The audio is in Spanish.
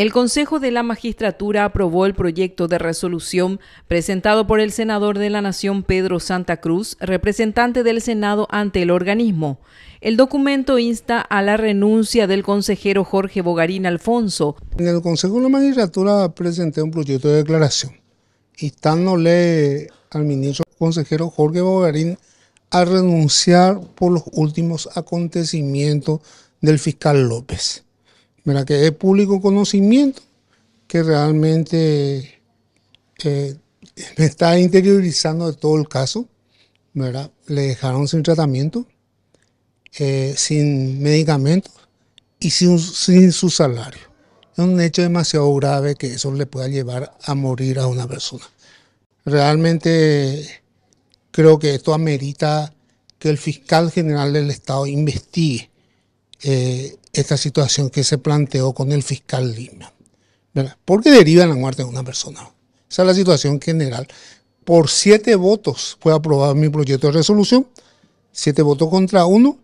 El Consejo de la Magistratura aprobó el proyecto de resolución presentado por el senador de la Nación Pedro Santa Cruz, representante del Senado ante el organismo. El documento insta a la renuncia del consejero Jorge Bogarín Alfonso. En el Consejo de la Magistratura presenté un proyecto de declaración instándole al ministro consejero Jorge Bogarín a renunciar por los últimos acontecimientos del fiscal López mira que es público conocimiento que realmente eh, me está interiorizando de todo el caso, ¿verdad? Le dejaron sin tratamiento, eh, sin medicamentos y sin, su salario. Es un hecho demasiado grave que eso le pueda llevar a morir a una persona. Realmente creo que esto amerita que el fiscal general del Estado investigue eh, esta situación que se planteó con el fiscal Lima. ¿verdad? qué deriva la muerte de una persona. Esa es la situación general. Por siete votos fue aprobado mi proyecto de resolución, siete votos contra uno.